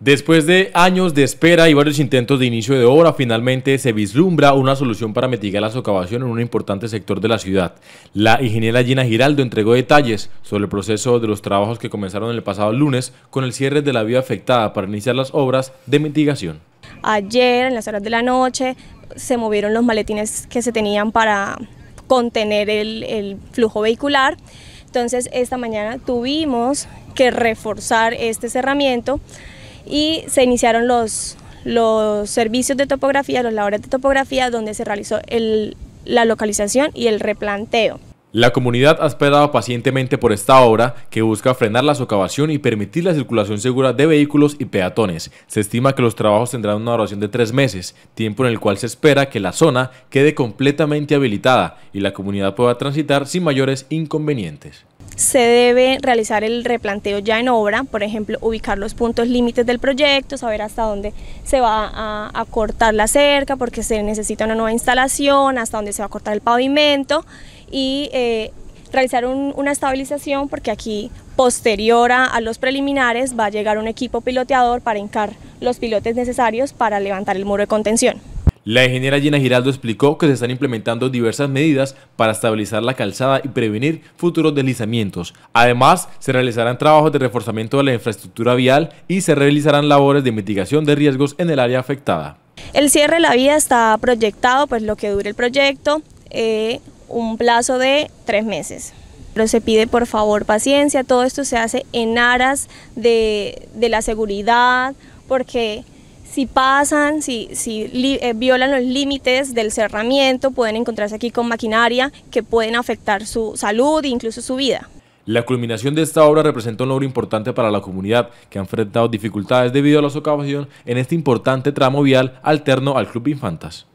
Después de años de espera y varios intentos de inicio de obra, finalmente se vislumbra una solución para mitigar la socavación en un importante sector de la ciudad. La ingeniera Gina Giraldo entregó detalles sobre el proceso de los trabajos que comenzaron el pasado lunes con el cierre de la vía afectada para iniciar las obras de mitigación. Ayer, en las horas de la noche, se movieron los maletines que se tenían para contener el, flujo vehicular. Entonces, esta mañana tuvimos que reforzar este cerramiento y se iniciaron los, servicios de topografía, los labores de topografía, donde se realizó la localización y el replanteo. La comunidad ha esperado pacientemente por esta obra que busca frenar la socavación y permitir la circulación segura de vehículos y peatones. Se estima que los trabajos tendrán una duración de tres meses, tiempo en el cual se espera que la zona quede completamente habilitada y la comunidad pueda transitar sin mayores inconvenientes se debe realizar el replanteo ya en obra, por ejemplo, ubicar los puntos límites del proyecto, saber hasta dónde se va a, cortar la cerca, porque se necesita una nueva instalación, hasta dónde se va a cortar el pavimento y eh, realizar una estabilización porque aquí posterior a, a, los preliminares va a llegar un equipo piloteador para hincar los pilotes necesarios para levantar el muro de contención. La ingeniera Gina Giraldo explicó que se están implementando diversas medidas para estabilizar la calzada y prevenir futuros deslizamientos. Además, se realizarán trabajos de reforzamiento de la infraestructura vial y se realizarán labores de mitigación de riesgos en el área afectada. El cierre de la vía está proyectado, pues lo que dure el proyecto, eh, un plazo de tres meses. Pero se pide por favor paciencia, todo esto se hace en aras de, de la seguridad, porque si pasan, si, eh, violan los límites del cerramiento, pueden encontrarse aquí con maquinaria que pueden afectar su salud e incluso su vida. La culminación de esta obra representa un logro importante para la comunidad, que ha enfrentado dificultades debido a la socavación en este importante tramo vial alterno al Club Infantas.